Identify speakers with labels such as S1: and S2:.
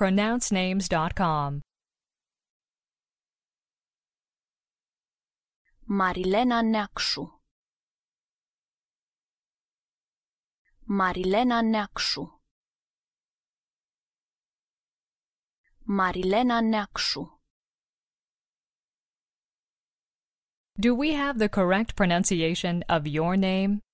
S1: pronouncenames.com.
S2: Marilena Neacșu Marilena Neacșu Marilena Neacșu Do
S1: we have the correct pronunciation of your
S3: name?